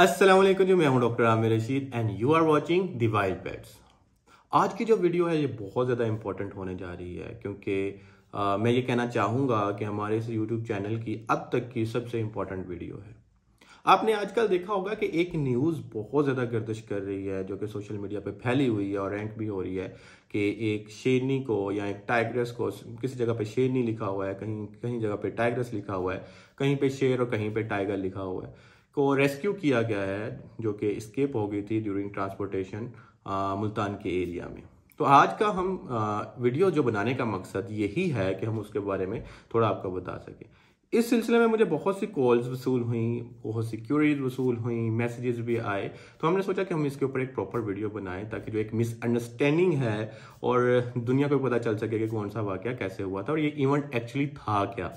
अस्सलाम जी मैं हूं doctor Aamir Rashid and you are watching the wild pets आज की जो वीडियो है ये बहुत ज़्यादा इंपॉर्टेंट होने जा रही है क्योंकि आ, मैं ये कहना चाहूँगा कि हमारे इस यूट्यूब चैनल की अब तक की सबसे इंपॉर्टेंट वीडियो है आपने आजकल देखा होगा कि एक न्यूज़ बहुत ज़्यादा गर्दिश कर रही है जो कि सोशल मीडिया पे फैली हुई है और रैंक भी हो रही है कि एक शेरनी को या एक टाइग्रेस को किसी जगह पे शेरनी लिखा हुआ है कहीं कहीं जगह पे टाइग्रेस लिखा हुआ है कहीं पे शेर और कहीं पे टाइगर लिखा हुआ है को रेस्क्यू किया गया है जो कि स्केप हो गई थी ड्यूरिंग ट्रांसपोर्टेशन मुल्तान के एरिया में तो आज का हम वीडियो जो बनाने का मकसद यही है कि हम उसके बारे में थोड़ा आपको बता सकें इस सिलसिले में मुझे बहुत सी कॉल्स वसूल हुई बहुत सी क्यूरीज वसूल हुई मैसेजेस भी आए तो हमने सोचा कि हम इसके ऊपर एक प्रॉपर वीडियो बनाएं ताकि जो एक मिसअंडरस्टैंडिंग है और दुनिया को पता चल सके कि कौन सा वाक्य कैसे हुआ था और ये इवेंट एक्चुअली था क्या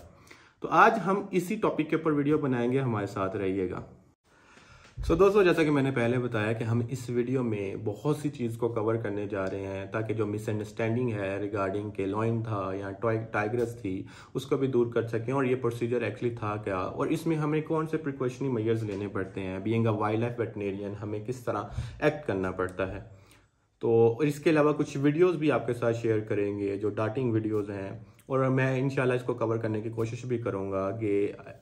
तो आज हम इसी टॉपिक के ऊपर वीडियो बनाएंगे हमारे साथ रहिएगा सो so, दोस्तों जैसा कि मैंने पहले बताया कि हम इस वीडियो में बहुत सी चीज़ को कवर करने जा रहे हैं ताकि जो मिसअंडरस्टैंडिंग है रिगार्डिंग के लॉइन था या टाइग्रस थी उसको भी दूर कर सकें और ये प्रोसीजर एक्चुअली था क्या और इसमें हमें कौन से प्रिकॉशनी मेयर्स लेने पड़ते हैं being a wildlife veterinarian हमें किस तरह एक्ट करना पड़ता है तो इसके अलावा कुछ वीडियोस भी आपके साथ शेयर करेंगे जो डाटिंग वीडियोस हैं और मैं इनशाला इसको कवर करने की कोशिश भी करूँगा कि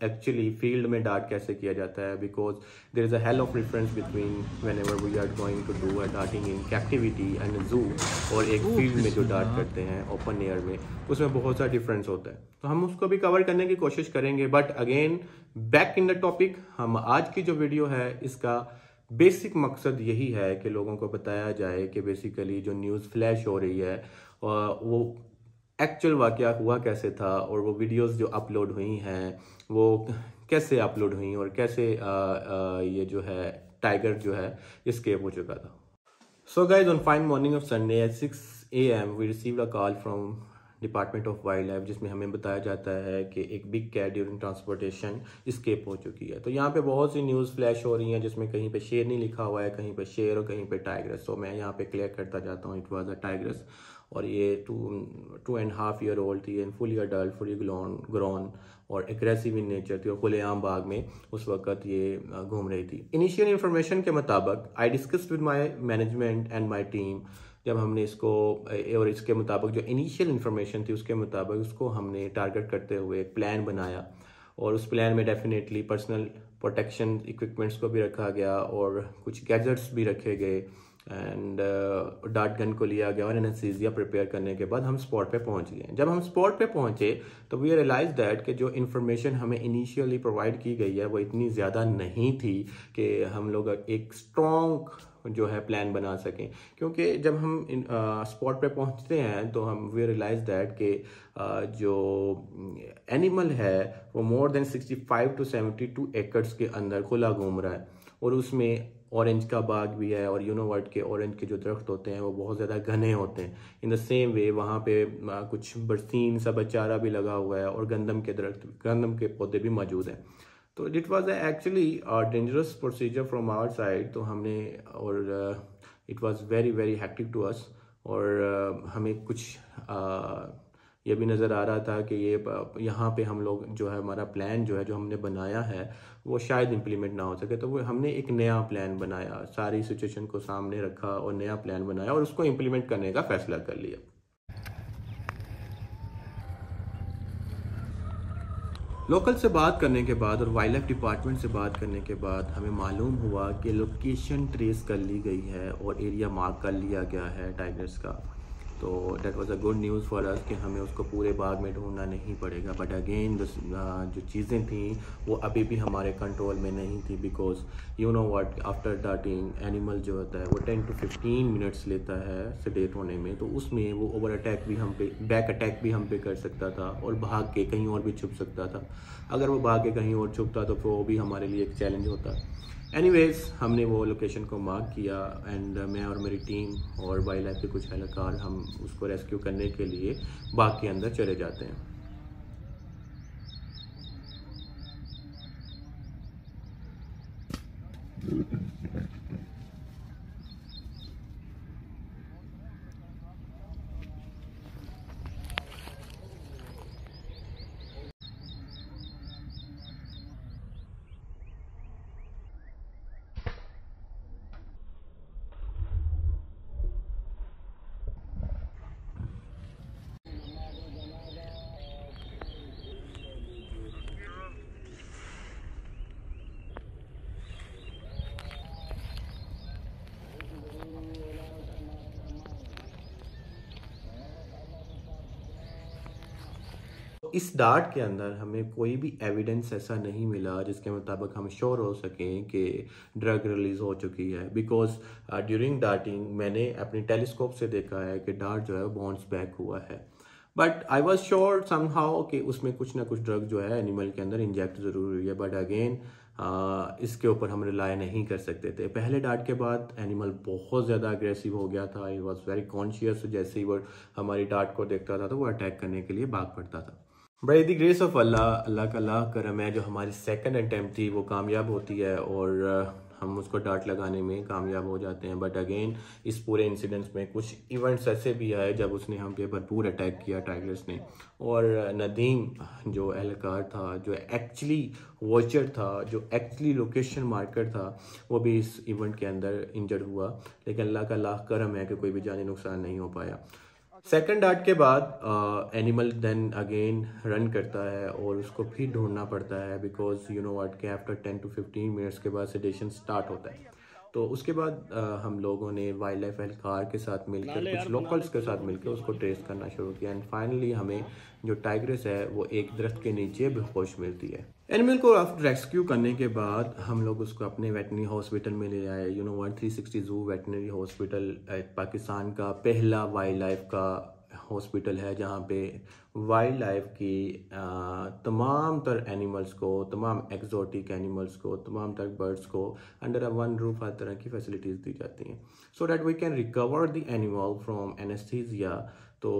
एक्चुअली फील्ड में डाट कैसे किया जाता है because there is a hell of difference between whenever we are going to do a darting in captivity and zoo और एक फील्ड में जो डाट करते हैं ओपन एयर में उसमें बहुत सा डिफरेंस होता है तो हम उसको भी कवर करने की कोशिश करेंगे but again back in the topic हम आज की जो वीडियो है इसका बेसिक मकसद यही है कि लोगों को बताया जाए कि बेसिकली जो न्यूज़ फ्लैश हो रही है वो एक्चुअल वाक़ हुआ कैसे था और वो वीडियोस जो अपलोड हुई हैं वो कैसे अपलोड हुई और कैसे आ, आ, ये जो है टाइगर जो है स्केप हो चुका था so guys on fine morning of Sunday at six A M we receive a call from department of wildlife जिसमें हमें बताया जाता है कि एक big cat during transportation escape हो चुकी है तो यहाँ पे बहुत सी न्यूज़ फ्लैश हो रही हैं जिसमें कहीं पे शेर नहीं लिखा हुआ है कहीं पे शेर और कहीं पे टाइग्रेस तो मैं यहाँ पे क्लियर करता जाता हूँ इट वॉज़ अ टाइग्रेस और ये two two and half year old थी एंड फुली अडल्ट फुली ग्लॉन ग्रॉन और एग्रेसिव इन नेचर थी और खुलेआम बाग में उस वक्त ये घूम रही थी इनिशियल इन्फॉर्मेशन के मुताबिक I discuss with my management and my team जब हमने इसको और इसके मुताबिक जो इनिशियल इन्फॉर्मेशन थी उसके मुताबिक उसको हमने टारगेट करते हुए एक प्लान बनाया और उस प्लान में डेफिनेटली पर्सनल प्रोटेक्शन इक्विपमेंट्स को भी रखा गया और कुछ गैजेट्स भी रखे गए एंड डार्ट गन को लिया गया और एनसीजिया प्रिपेयर करने के बाद हम स्पॉट पे पहुंच गए जब हम स्पॉट पे पहुंचे तो वी रियलाइज दैट कि जो इन्फॉर्मेशन हमें इनिशियली प्रोवाइड की गई है वो इतनी ज़्यादा नहीं थी कि हम लोग एक स्ट्रॉन्ग जो है प्लान बना सकें क्योंकि जब हम इन स्पॉट पे पहुंचते हैं तो हम वी रियलाइज दैट आ, जो एनिमल है वो मोर देन 65 टू 72 एकर्स के अंदर खुला घूम रहा है और उसमें ऑरेंज का बाग भी है और यूनोवर्ट के ऑरेंज के जो दरख्त होते हैं वो बहुत ज़्यादा घने होते हैं इन द सेम वे वहाँ पे कुछ बरसीन सा बचारा भी लगा हुआ है और गंदम के दरख्त गंदम के पौधे भी मौजूद हैं तो it was actually dangerous procedure from our side तो हमने और it was very very hectic to us और uh, हमें कुछ uh, यह भी नज़र आ रहा था कि ये uh, यहाँ पे हम लोग जो है हमारा प्लान जो है जो हमने बनाया है वो शायद इम्प्लीमेंट ना हो सके तो वो हमने एक नया प्लान बनाया सारी सिचुएशन को सामने रखा और नया प्लान बनाया और उसको इम्प्लीमेंट करने का फैसला कर लिया लोकल से बात करने के बाद और वाइल्ड लाइफ डिपार्टमेंट से बात करने के बाद हमें मालूम हुआ कि लोकेशन ट्रेस कर ली गई है और एरिया मार्क कर लिया गया है टाइगर्स का तो that was a good news for us कि हमें उसको पूरे बाग में ढूंढना नहीं पड़ेगा बट अगेन uh, जो चीज़ें थी वो अभी भी हमारे कंट्रोल में नहीं थी because you know what after darting animal जो होता है वो टेन टू फिफ्टीन मिनट्स लेता है सडेट होने में तो उसमें वो ओवर अटैक भी हम पे बैक अटैक भी हम पे कर सकता था और भाग के कहीं और भी छुप सकता था अगर वो भाग के कहीं और छुपता तो वो भी हमारे लिए एक चैलेंज होता एनीवेज हमने वो लोकेशन को मार्क किया एंड uh, मैं और मेरी टीम और वाइल्ड लाइफ के कुछ एहलकार हम उसको रेस्क्यू करने के लिए बाग के अंदर चले जाते हैं इस डाट के अंदर हमें कोई भी एविडेंस ऐसा नहीं मिला जिसके मुताबिक हम श्योर हो सकें कि ड्रग रिलीज़ हो चुकी है बिकॉज ड्यूरिंग डार्टिंग मैंने अपने टेलीस्कोप से देखा है कि डार्ट जो है बॉन्ड्स बैक हुआ है but I was sure somehow कि उसमें कुछ ना कुछ ड्रग जो है एनिमल के अंदर इंजेक्ट ज़रूर हुई है बट अगेन uh, इसके ऊपर हम रिलाई नहीं कर सकते थे पहले डाट के बाद एनिमल बहुत ज़्यादा अग्रेसिव हो गया था आई वॉज़ वेरी कॉन्शियस जैसे ही वो हमारी डाट को देखता था तो वो अटैक करने के लिए भाग पड़ता था by the grace of Allah Allah का ला करम है जो हमारी सेकेंड अटैम्प्ट थी वो कामयाब होती है और हम उसको डांट लगाने में कामयाब हो जाते हैं बट अगेन इस पूरे इंसिडेंस में कुछ इवेंट्स ऐसे भी आए जब उसने हम पे भरपूर अटैक किया टाइगर्स ने और नदीम जो एहलकार था जो एक्चुअली वॉचर था जो एक्चुअली लोकेशन मार्कर था वो भी इस इवेंट के अंदर इंजर्ड हुआ लेकिन अल्लाह का लाख करम है कि कोई भी जानी नुकसान नहीं हो पाया सेकंड डार्ट के बाद एनिमल देन अगेन रन करता है और उसको फिर ढूंढना पड़ता है बिकॉज यू नो वाट के after ten to fifteen minutes के बाद सेडेशन स्टार्ट होता है तो उसके बाद आ, uh, हम लोगों ने वाइल्ड लाइफ एहलकार के साथ मिलकर कुछ लोकल्स के तो साथ मिलकर उसको ट्रेस करना शुरू किया एंड फाइनली हमें जो टाइग्रेस है वो एक दरख्त के नीचे बेहोश मिलती है एनिमल को रेस्क्यू करने के बाद हम लोग उसको अपने वेटनरी हॉस्पिटल में ले आए you know one three sixty zoo veterinary hospital Pakistan का पहला वाइल्ड लाइफ का हॉस्पिटल है जहाँ पे वाइल्ड लाइफ की तमाम तर एनिमल्स को तमाम एक्जोटिक एनिमल्स को तमाम तर बर्ड्स को अंडर अ वन रूफ हर तरह की फैसिलिटीज़ दी जाती हैं so that we can recover the animal from anaesthesia तो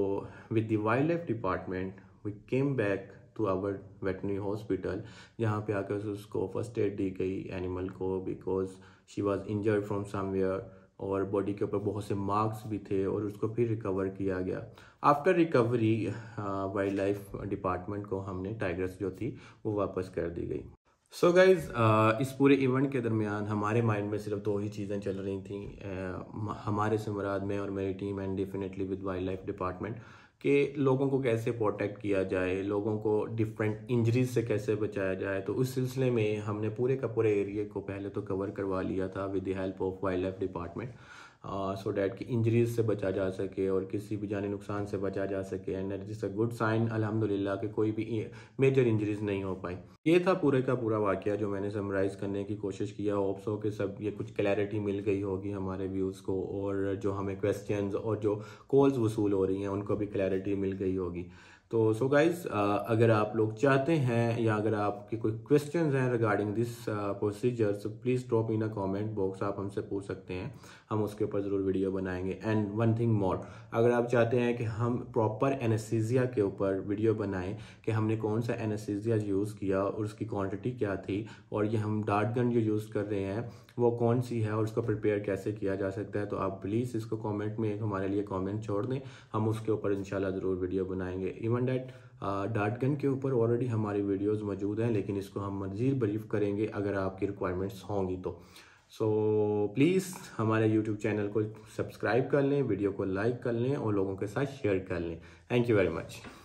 with the wildlife department we came back to our veterinary hospital जहाँ पे आकर उसको फर्स्ट एड दी गई एनिमल को because she was injured from somewhere और बॉडी के ऊपर बहुत से मार्क्स भी थे और उसको फिर रिकवर किया गया after recovery wildlife department को हमने टाइगर्स जो थी वो वापस कर दी गई सो so गाइज़ uh, इस पूरे इवेंट के दरमियान हमारे माइंड में सिर्फ दो ही चीज़ें चल रही थी uh, हमारे से मुराद में और मेरी team and definitely with wildlife department कि लोगों को कैसे प्रोटेक्ट किया जाए लोगों को डिफरेंट इंजरीज से कैसे बचाया जाए तो उस सिलसिले में हमने पूरे का पूरे एरिया को पहले तो कवर करवा लिया था with the help of wildlife department so uh, that कि इंजरीज से बचा जा सके और किसी भी जानी नुकसान से बचा जा सके and that is a good sign अल्हम्दुलिल्लाह कि कोई भी मेजर इंजरीज नहीं हो पाई ये था पूरे का पूरा वाक्य जो मैंने समराइज़ करने की कोशिश किया होप्स हो कि सब ये कुछ क्लैरिटी मिल गई होगी हमारे व्यूज़ को और जो हमें क्वेश्चन और जो कॉल्स वसूल हो रही हैं उनको भी क्लैरिटी मिल गई होगी तो सो so गाइज uh, अगर आप लोग चाहते हैं या अगर आपके कोई क्वेश्चन हैं regarding this procedure so please drop in a comment box आप हमसे पूछ सकते हैं हम उसके ऊपर ज़रूर वीडियो बनाएंगे एंड वन थिंग मोर अगर आप चाहते हैं कि हम प्रॉपर एनेसीजिया के ऊपर वीडियो बनाएं कि हमने कौन सा एनेसीजिया यूज़ किया और उसकी क्वान्टिटी क्या थी और ये हम डार्ट गन जो यूज़ कर रहे हैं वो कौन सी है और उसको प्रिपेयर कैसे किया जा सकता है तो आप प्लीज़ इसको कॉमेंट में एक हमारे लिए कॉमेंट छोड़ दें हम उसके ऊपर इनशाला ज़रूर वीडियो बनाएंगे even common that dart gun के ऊपर ऑलरेडी हमारी वीडियोस मौजूद हैं लेकिन इसको हम मज़ीद ब्रीफ करेंगे अगर आपकी रिक्वायरमेंट्स होंगी तो सो so, प्लीज़ हमारे यूट्यूब चैनल को सब्सक्राइब कर लें वीडियो को लाइक कर लें और लोगों के साथ शेयर कर लें थैंक यू वेरी मच